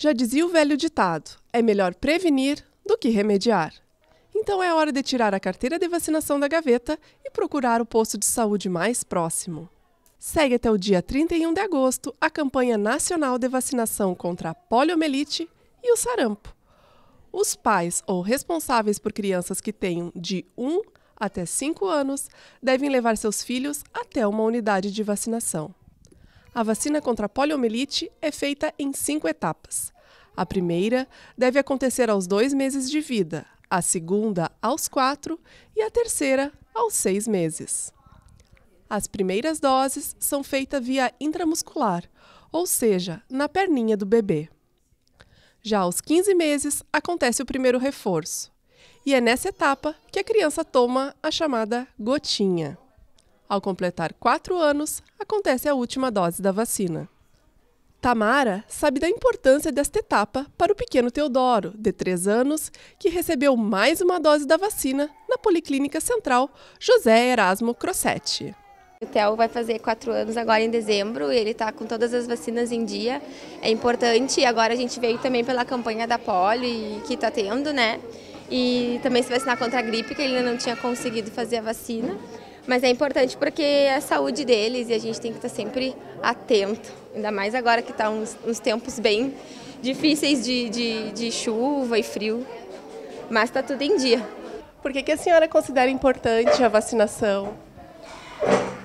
Já dizia o velho ditado: é melhor prevenir do que remediar. Então é hora de tirar a carteira de vacinação da gaveta e procurar o posto de saúde mais próximo. Segue até o dia 31 de agosto a campanha nacional de vacinação contra a poliomielite e o sarampo. Os pais ou responsáveis por crianças que tenham de 1 até 5 anos devem levar seus filhos até uma unidade de vacinação. A vacina contra a poliomielite é feita em cinco etapas. A primeira deve acontecer aos dois meses de vida, a segunda aos quatro e a terceira aos seis meses. As primeiras doses são feitas via intramuscular, ou seja, na perninha do bebê. Já aos 15 meses acontece o primeiro reforço. E é nessa etapa que a criança toma a chamada gotinha. Ao completar quatro anos, acontece a última dose da vacina. Tamara sabe da importância desta etapa para o pequeno Teodoro, de 3 anos, que recebeu mais uma dose da vacina na Policlínica Central José Erasmo Crossetti. O Theo vai fazer quatro anos agora em dezembro e ele está com todas as vacinas em dia. É importante, agora a gente veio também pela campanha da Poli que está tendo, né? E também se vacinar contra a gripe, que ele ainda não tinha conseguido fazer a vacina mas é importante porque é a saúde deles e a gente tem que estar sempre atento, ainda mais agora que está uns, uns, tempos bem difíceis de, de, de chuva e frio, mas está tudo em dia. Por que, que a senhora considera importante a vacinação?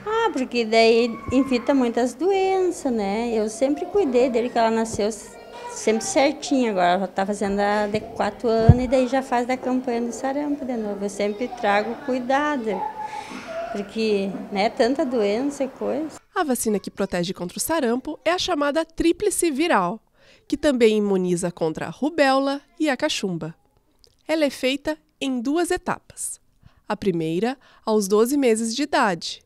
Ah, porque daí evita muitas doenças, né? Eu sempre cuidei dele que ela nasceu sempre certinho agora. Ela está fazendo a de quatro anos e daí já faz da campanha do sarampo de novo. Eu sempre trago cuidado porque né, tanta doença e coisa. A vacina que protege contra o sarampo é a chamada tríplice viral, que também imuniza contra a rubéola e a cachumba. Ela é feita em duas etapas. A primeira, aos 12 meses de idade.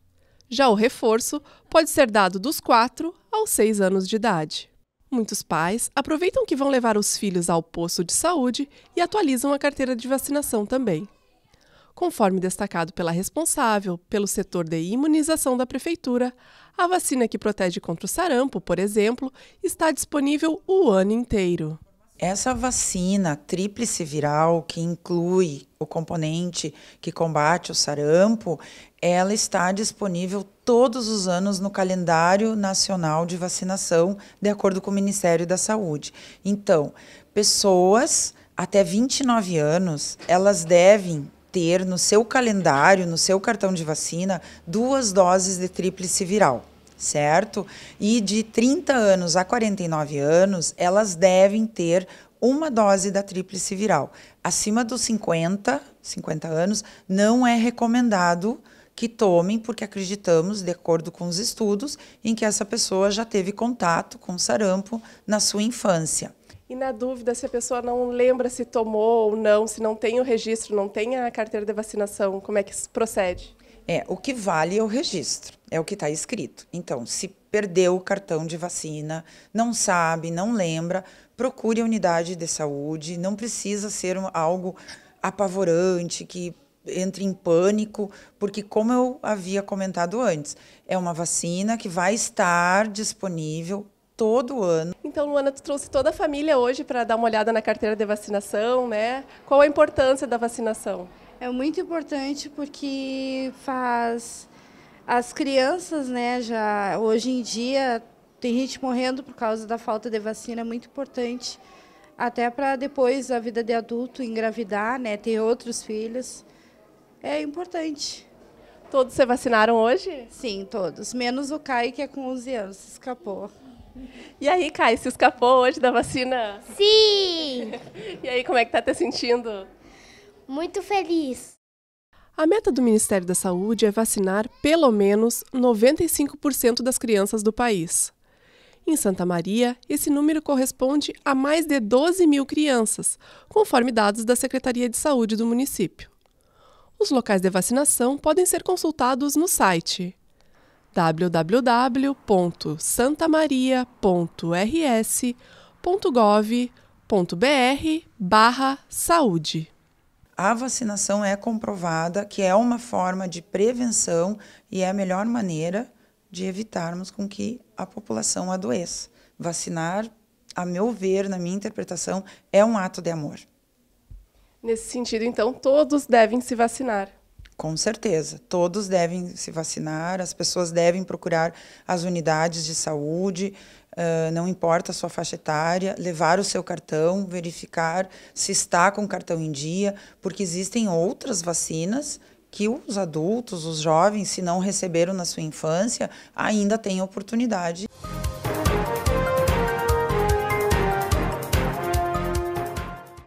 Já o reforço pode ser dado dos 4 aos 6 anos de idade. Muitos pais aproveitam que vão levar os filhos ao posto de saúde e atualizam a carteira de vacinação também. Conforme destacado pela responsável pelo setor de imunização da Prefeitura, a vacina que protege contra o sarampo, por exemplo, está disponível o ano inteiro. Essa vacina tríplice viral, que inclui o componente que combate o sarampo, ela está disponível todos os anos no calendário nacional de vacinação, de acordo com o Ministério da Saúde. Então, pessoas até 29 anos, elas devem ter no seu calendário, no seu cartão de vacina, duas doses de tríplice viral, certo? E de 30 anos a 49 anos, elas devem ter uma dose da tríplice viral. Acima dos 50, 50 anos, não é recomendado que tomem, porque acreditamos, de acordo com os estudos, em que essa pessoa já teve contato com sarampo na sua infância. E na dúvida, se a pessoa não lembra se tomou ou não, se não tem o registro, não tem a carteira de vacinação, como é que isso procede? É, o que vale é o registro, é o que está escrito. Então, se perdeu o cartão de vacina, não sabe, não lembra, procure a unidade de saúde, não precisa ser algo apavorante, que entre em pânico, porque, como eu havia comentado antes, é uma vacina que vai estar disponível todo ano. Então, Luana, tu trouxe toda a família hoje para dar uma olhada na carteira de vacinação, né? Qual a importância da vacinação? É muito importante porque faz as crianças, né, já hoje em dia tem gente morrendo por causa da falta de vacina, é muito importante até para depois a vida de adulto engravidar, né, ter outros filhos. É importante. Todos se vacinaram hoje? Sim, todos, menos o Kai que é com 11 anos, escapou. E aí, Kai, se escapou hoje da vacina? Sim! E aí, como é que tá te sentindo? Muito feliz. A meta do Ministério da Saúde é vacinar pelo menos 95% das crianças do país. Em Santa Maria, esse número corresponde a mais de 12 mil crianças, conforme dados da Secretaria de Saúde do município. Os locais de vacinação podem ser consultados no site www.santamaria.rs.gov.br/saúde. A vacinação é comprovada que é uma forma de prevenção e é a melhor maneira de evitarmos com que a população adoeça. Vacinar, a meu ver, na minha interpretação, é um ato de amor. Nesse sentido, então, todos devem se vacinar. Com certeza, todos devem se vacinar, as pessoas devem procurar as unidades de saúde, Uh, não importa a sua faixa etária, levar o seu cartão, verificar se está com o cartão em dia, porque existem outras vacinas que os adultos, os jovens, se não receberam na sua infância, ainda têm oportunidade.